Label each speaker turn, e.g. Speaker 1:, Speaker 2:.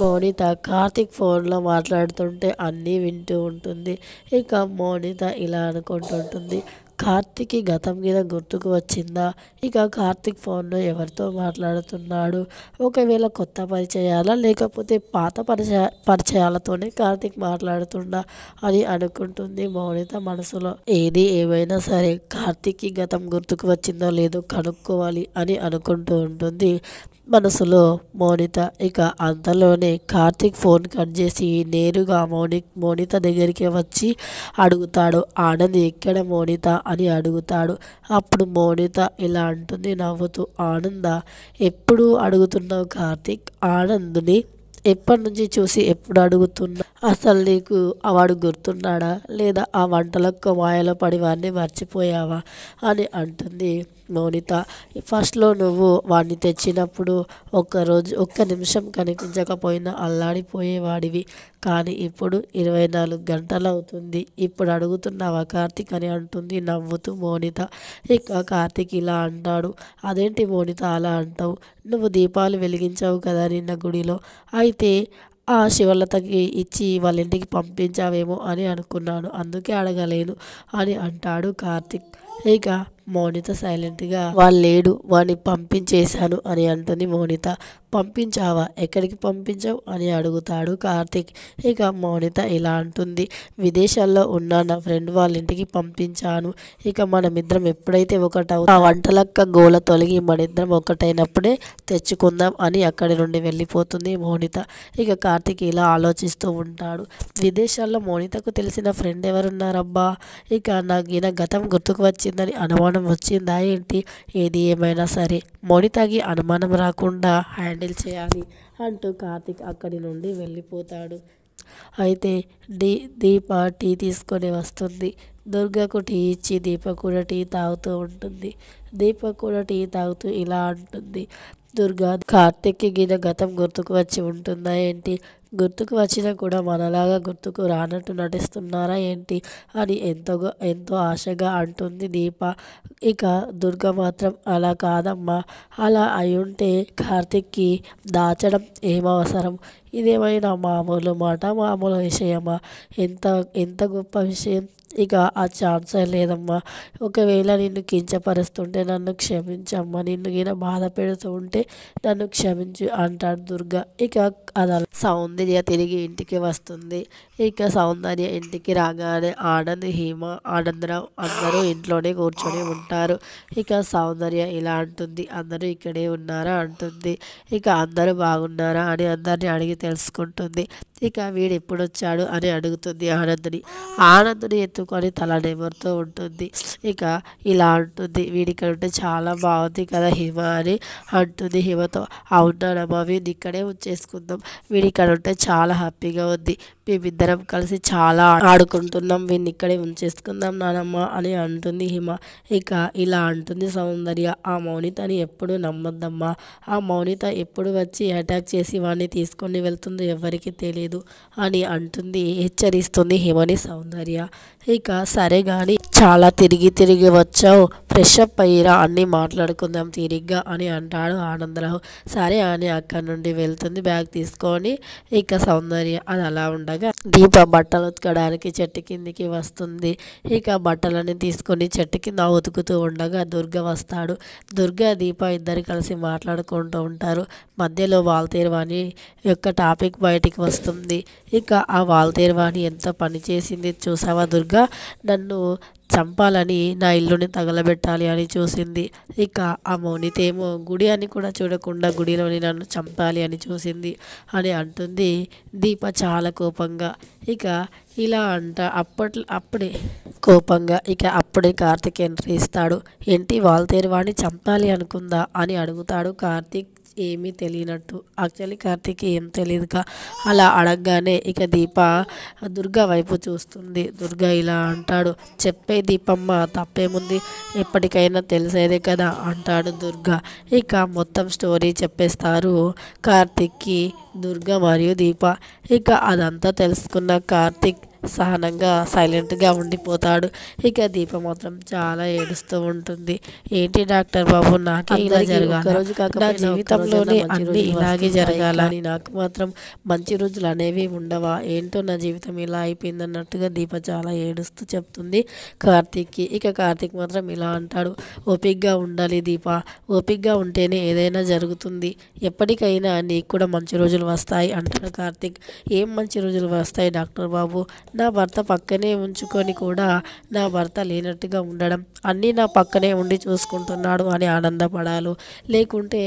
Speaker 1: మోనిత కార్తిక్ ఫోన్లో మాట్లాడుతుంటే అన్నీ వింటూ ఉంటుంది ఇక మోనిత ఇలా అనుకుంటుంటుంది కార్తీక్కి గతం మీద గుర్తుకు వచ్చిందా ఇక కార్తీక్ ఫోన్లో ఎవరితో మాట్లాడుతున్నాడు ఒకవేళ కొత్త పరిచయాలా లేకపోతే పాత పరిచయ పరిచయాలతోనే కార్తీక్ మాట్లాడుతుండా అని అనుకుంటుంది మౌనిత మనసులో ఏది ఏమైనా సరే కార్తీక్కి గతం గుర్తుకు వచ్చిందో లేదో కనుక్కోవాలి అని అనుకుంటూ ఉంటుంది మనసులో మౌనిత ఇక అంతలోనే కార్తీక్ ఫోన్ కట్ చేసి నేరుగా మౌని మౌనిత దగ్గరికి వచ్చి అడుగుతాడు ఆనంద్ ఎక్కడ మౌనిత అని అడుగుతాడు అప్పుడు మౌనిత ఇలా అంటుంది నవ్వుతూ ఆనంద ఎప్పుడు అడుగుతున్నావు కార్తీక్ ఆనంద్ని ఎప్పటి నుంచి చూసి ఎప్పుడు అడుగుతున్నా అసలు నీకు వాడు గుర్తున్నాడా లేదా ఆ వంటలకు మాయలో పడి వాడిని మర్చిపోయావా అని అంటుంది మౌనిత ఫస్ట్లో నువ్వు వాడిని తెచ్చినప్పుడు ఒక్కరోజు ఒక్క నిమిషం కనిపించకపోయినా అల్లాడిపోయేవాడివి కానీ ఇప్పుడు ఇరవై నాలుగు గంటలు అవుతుంది ఇప్పుడు అడుగుతున్నావా కార్తీక్ అని అంటుంది నవ్వుతూ మోనిత ఇక కార్తీక్ ఇలా అంటాడు అదేంటి మోనిత అలా అంటావు నువ్వు దీపాలు వెలిగించావు కదా నిన్న గుడిలో అవి అయితే ఆ శివలతకి ఇచ్చి వాళ్ళ ఇంటికి పంపించావేమో అని అనుకున్నాను అందుకే అడగలేదు అని అంటాడు కార్తిక్ ఇక మౌనిత సైలెంట్గా వాళ్ళు లేడు వాడిని పంపించేశాను అని అంటుంది మౌనిత పంపించావా ఎక్కడికి పంపించావు అని అడుగుతాడు కార్తిక్ ఇక మౌనిత ఇలా అంటుంది విదేశాల్లో ఉన్న నా ఫ్రెండ్ వాళ్ళ ఇంటికి పంపించాను ఇక మనమిద్దరం ఎప్పుడైతే ఒకటవు ఆ వంటలక్క గోల తొలగి మనిద్దరం ఒకటైనప్పుడే తెచ్చుకుందాం అని అక్కడి నుండి వెళ్ళిపోతుంది మౌనిత ఇక కార్తిక్ ఇలా ఆలోచిస్తూ ఉంటాడు విదేశాల్లో మౌనితకు తెలిసిన ఫ్రెండ్ ఎవరున్నారబ్బా ఇక నాకు ఈయన గతం గుర్తుకు వచ్చిందని అనుమానం అనుమానం వచ్చిందా ఏంటి ఏది ఏమైనా సరే మొడి తగి అనుమానం రాకుండా హ్యాండిల్ చేయాలి అంటూ కార్తిక్ అక్కడి నుండి వెళ్ళిపోతాడు అయితే దీ దీప టీ తీసుకొని వస్తుంది దుర్గకు టీ ఇచ్చి దీప కూడా టీ తాగుతూ ఉంటుంది దీప కూడా టీ తాగుతూ ఇలా అంటుంది దుర్గా కార్తిక్కి గిన గతం గుర్తుకు వచ్చి ఉంటుందా ఏంటి గుర్తుకు వచ్చినా కూడా మనలాగా గుర్తుకు రానట్టు నటిస్తున్నారా ఏంటి అని ఎంతో ఎంతో ఆశగా అంటుంది దీప ఇక దుర్గ మాత్రం అలా కాదమ్మా అలా అయ్యుంటే కార్తిక్కి దాచడం ఏమవసరం ఇదేమైనా మామూలు మాట మామూలు విషయమా ఎంత ఎంత గొప్ప విషయం ఇక ఆ ఛాన్సే లేదమ్మా ఒకవేళ నిన్ను కించపరుస్తుంటే నన్ను క్షమించమ్మా నిన్ను గిన బాధ పెడుతూ ఉంటే నన్ను క్షమించు అంటాడు దుర్గా ఇక అలా సౌందర్య సౌందర్య తిరిగి ఇంటికి వస్తుంది ఇక సౌందర్య ఇంటికి రాగానే ఆనంద్ హీమ ఆనందరావు అందరూ ఇంట్లోనే కూర్చొని ఉంటారు ఇక సౌందర్య ఇలా అంటుంది అందరూ ఇక్కడే ఉన్నారా అంటుంది ఇక అందరూ బాగున్నారా అని అందరిని అడిగి తెలుసుకుంటుంది ఇక వీడు ఎప్పుడు వచ్చాడు అని అడుగుతుంది ఆనంద్ని ఆనంద్ని ఎత్తుకొని తల నిమరుతూ ఉంటుంది ఇక ఇలా అంటుంది వీడికంటే చాలా బాగుంది కదా హిమ అని అంటుంది హిమతో అవునా నమ్మా వీడిని ఇక్కడే ఉంచేసుకుందాం వీడిక్కడ ఉంటే చాలా హ్యాపీగా వద్ది మేమిద్దరం కలిసి చాలా ఆడుకుంటున్నాం వీడిని ఇక్కడే ఉంచేసుకుందాం నానమ్మ అని అంటుంది హిమ ఇక ఇలా అంటుంది సౌందర్య ఆ మౌనితని ఎప్పుడు నమ్మద్దమ్మా ఆ మౌనిత ఎప్పుడు వచ్చి అటాక్ చేసి వాడిని తీసుకొని వెళ్తుందో ఎవరికి తెలియదు అని అంటుంది హెచ్చరిస్తుంది హిమని సౌందర్య ఇక సరే కానీ చాలా తిరిగి తిరిగి వచ్చావు ఫ్రెష్అప్ అయ్యిరా అన్నీ మాట్లాడుకుందాం తిరిగ్గా అని అంటాడు ఆనందరావు సరే అని అక్కడి నుండి వెళ్తుంది బ్యాగ్ తీసుకొని ఇక సౌందర్య అని అలా ఉండగా దీప బట్టలు ఉతకడానికి చెట్టు కిందికి వస్తుంది ఇక బట్టలని తీసుకొని చెట్టు కింద ఉతుకుతూ ఉండగా దుర్గ వస్తాడు దుర్గ దీప ఇద్దరు కలిసి మాట్లాడుకుంటూ ఉంటారు మధ్యలో వాల్తీర్వాణి యొక్క టాపిక్ బయటికి వస్తుంది ఇక ఆ వాల్తీర్వాణి ఎంత పని చేసింది చూసావా దుర్గా నన్ను చంపాలని నా ఇల్లుని తగలబెట్టాలి అని చూసింది ఇక ఆ మౌనితేమో గుడి అని కూడా చూడకుండా గుడిలోని నన్ను చంపాలి అని చూసింది అని అంటుంది దీప చాలా కోపంగా ఇక ఇలా అంట అప్పట్లో అప్పుడే కోపంగా ఇక అప్పుడే కార్తీక్ ఎంట్రీ ఇస్తాడు ఏంటి వాల్తేరు వాడిని చంపాలి అనుకుందా అని అడుగుతాడు కార్తీక్ ఏమీ తెలియనట్టు యాక్చువల్లీ కార్తీక్ ఏం తెలియదుగా అలా అడగగానే ఇక దీప దుర్గా వైపు చూస్తుంది దుర్గా ఇలా అంటాడు చెప్పే దీపమ్మ తప్పేముంది ఎప్పటికైనా తెలిసేదే కదా అంటాడు దుర్గా ఇక మొత్తం స్టోరీ చెప్పేస్తారు కార్తీక్కి దుర్గా మరియు దీప ఇక అదంతా తెలుసుకున్న కార్తీక్ సహనంగా సైలెంట్గా ఉండిపోతాడు ఇక దీప మాత్రం చాలా ఏడుస్తూ ఉంటుంది ఏంటి డాక్టర్ బాబు నాకే ఇలా జరగాలి నా జీవితంలోనే అన్ని ఇలాగే జరగాలని నాకు మాత్రం మంచి రోజులు అనేవి ఉండవా ఏంటో నా జీవితం ఇలా అయిపోయింది అన్నట్టుగా దీప చాలా ఏడుస్తూ చెప్తుంది కార్తీక్కి ఇక కార్తీక్ మాత్రం ఇలా అంటాడు ఓపిక్గా ఉండాలి దీప ఓపిక్గా ఉంటేనే ఏదైనా జరుగుతుంది ఎప్పటికైనా నీకు కూడా మంచి రోజులు వస్తాయి అంటాడు కార్తీక్ ఏం మంచి రోజులు వస్తాయి డాక్టర్ బాబు నా భర్త పక్కనే ఉంచుకొని కూడా నా భర్త లేనట్టుగా ఉండడం అన్నీ నా పక్కనే ఉండి చూసుకుంటున్నాడు అని ఆనందపడాలి లేకుంటే